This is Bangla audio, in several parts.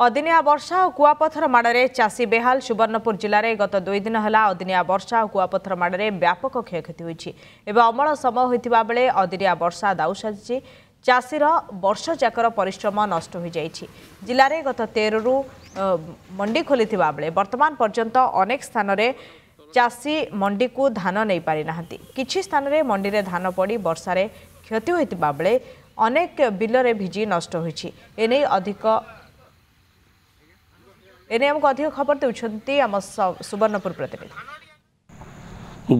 ଅଦିନିଆ ବର୍ଷା ଓ କୁଆପଥର ମାଡ଼ରେ ଚାଷୀ ବେହାଲ ସୁବର୍ଣ୍ଣପୁର ଜିଲ୍ଲାରେ ଗତ ଦୁଇ ଦିନ ହେଲା ଅଦିନିଆ ବର୍ଷା ଓ କୁଆପଥର ମାଡ଼ରେ ବ୍ୟାପକ କ୍ଷୟକ୍ଷତି ହୋଇଛି ଏବେ ଅମଳ ସମୟ ହୋଇଥିବା ବେଳେ ଅଦିନିଆ ବର୍ଷା ଦାଉସାଜିଛି ଚାଷୀର ବର୍ଷଯାକର ପରିଶ୍ରମ ନଷ୍ଟ ହୋଇଯାଇଛି ଜିଲ୍ଲାରେ ଗତ ତେରରୁ ମଣ୍ଡି ଖୋଲିଥିବା ବେଳେ ବର୍ତ୍ତମାନ ପର୍ଯ୍ୟନ୍ତ ଅନେକ ସ୍ଥାନରେ ଚାଷୀ ମଣ୍ଡିକୁ ଧାନ ନେଇପାରିନାହାନ୍ତି କିଛି ସ୍ଥାନରେ ମଣ୍ଡିରେ ଧାନ ପଡ଼ି ବର୍ଷାରେ କ୍ଷତି ହୋଇଥିବା ବେଳେ ଅନେକ ବିଲରେ ଭିଜି ନଷ୍ଟ ହୋଇଛି ଏନେଇ ଅଧିକ এনে আমাকে অধিক খবর দেউছন্তি আমার সুবর্ণপুর প্রতিনিধি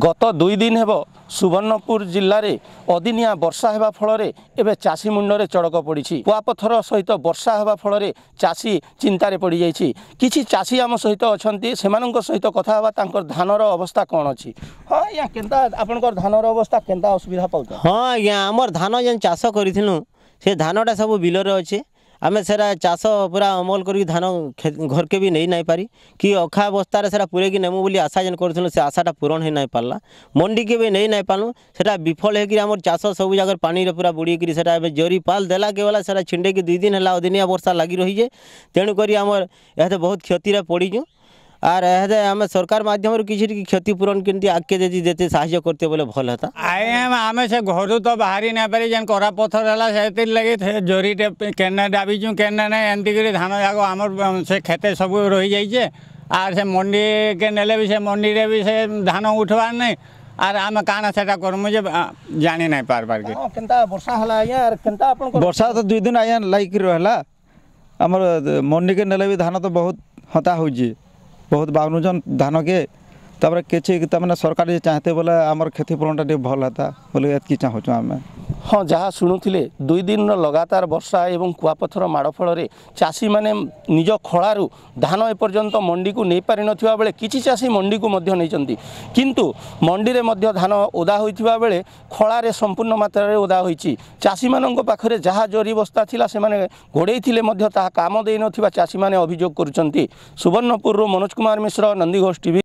গত দুই দিন হব ସୁବର୍ଣ୍ଣପୁର ଜିଲ୍ଲାରେ ଅଦିନିଆ ବର୍ଷା ହେବା ଫଳରେ ଏବେ ଚାଷୀ ମୁଣ୍ଡରେ ଚଡ଼କ ପଡ଼ିଛି କୁଆପଥର ସହିତ ବର୍ଷା ହେବା ଫଳରେ ଚାଷୀ ଚିନ୍ତାରେ ପଡ଼ିଯାଇଛି କିଛି ଚାଷୀ ଆମ ସହିତ ଅଛନ୍ତି ସେମାନଙ୍କ ସହିତ କଥା ହେବା ତାଙ୍କର ଧାନର ଅବସ୍ଥା କ'ଣ ଅଛି ହଁ ଆଜ୍ଞା କେନ୍ତା ଆପଣଙ୍କର ଧାନର ଅବସ୍ଥା କେନ୍ତା ଅସୁବିଧା ପାଉଛ ହଁ ଆଜ୍ଞା ଆମର ଧାନ ଯେନ୍ ଚାଷ କରିଥିଲୁ ସେ ଧାନଟା ସବୁ ବିଲରେ ଅଛି आम से चाष पूरा अमल कर धान घर के भी नहीं पारि कि अखा अवस्था से पूरेक नेमु बोली आशा जेन करूँ से आशाटा पूरण ही ना पार्ला मंडी के भी नहीं ना पार्लु से विफल होकर चाष सब जगह पानी पूरा बुड़ी से जरी पाल देला के बेला से छिंडे दुई दिन है अदिनिया बर्षा लगी रही है तेणुक आम यहाँ बहुत क्षतिर पड़ीचुँ আর হেদে আমি সরকার মাধ্যমে কিছু ক্ষতিপূরণ কিন্তু আগে যদি যেতে সাহায্য করতে বলে ভাল হতা আইএম আমি সে ঘর তো বাহারি না পারি যেন করা পথর হল সেতির লাগি জরিটে কেনে ডাবিছু কেনে না এমতি করে ধান যাক আমার সে খেতে সব রই যাইছে আর সে মন্ডিকে নেলে বি সে মন্ডিরে বি সে ধান উঠবার নাই আর আমি কানা সেটা করমু যে জানি নাই পারবার কি কেনতা বর্ষা হলা আয়া আর কেনতা আপন বর্ষা তো দুই দিন আয়া লাইকি রহলা আমার মন্ডিকে নেলে বি ধান তো বহুত হতা হউছে ବହୁତ ବାଉନୁଛନ୍ ଧାନକେ ତାପରେ କିଛି ତାମାନେ ସରକାର ଯେ ଚାହିଁତେ ବୋଲେ ଆମର କ୍ଷତିପୂରଣଟା ଟିକେ ଭଲ ହେତା ବୋଲେ ଏତ୍କି ଚାହୁଁଛୁ ଆମେ ହଁ ଯାହା ଶୁଣୁଥିଲେ ଦୁଇ ଦିନର ଲଗାତାର ବର୍ଷା ଏବଂ କୁଆପଥର ମାଡ଼ ଫଳରେ ଚାଷୀମାନେ ନିଜ ଖଳାରୁ ଧାନ ଏପର୍ଯ୍ୟନ୍ତ ମଣ୍ଡିକୁ ନେଇପାରିନଥିବା ବେଳେ କିଛି ଚାଷୀ ମଣ୍ଡିକୁ ମଧ୍ୟ ନେଇଛନ୍ତି କିନ୍ତୁ ମଣ୍ଡିରେ ମଧ୍ୟ ଧାନ ଓଦା ହୋଇଥିବା ବେଳେ ଖଳାରେ ସମ୍ପୂର୍ଣ୍ଣ ମାତ୍ରାରେ ଓଦା ହୋଇଛି ଚାଷୀମାନଙ୍କ ପାଖରେ ଯାହା ଜରି ବସ୍ତା ଥିଲା ସେମାନେ ଘୋଡ଼େଇଥିଲେ ମଧ୍ୟ ତାହା କାମ ଦେଇନଥିବା ଚାଷୀମାନେ ଅଭିଯୋଗ କରୁଛନ୍ତି ସୁବର୍ଣ୍ଣପୁରରୁ ମନୋଜ କୁମାର ମିଶ୍ର ନନ୍ଦିଘୋଷ ଟିଭି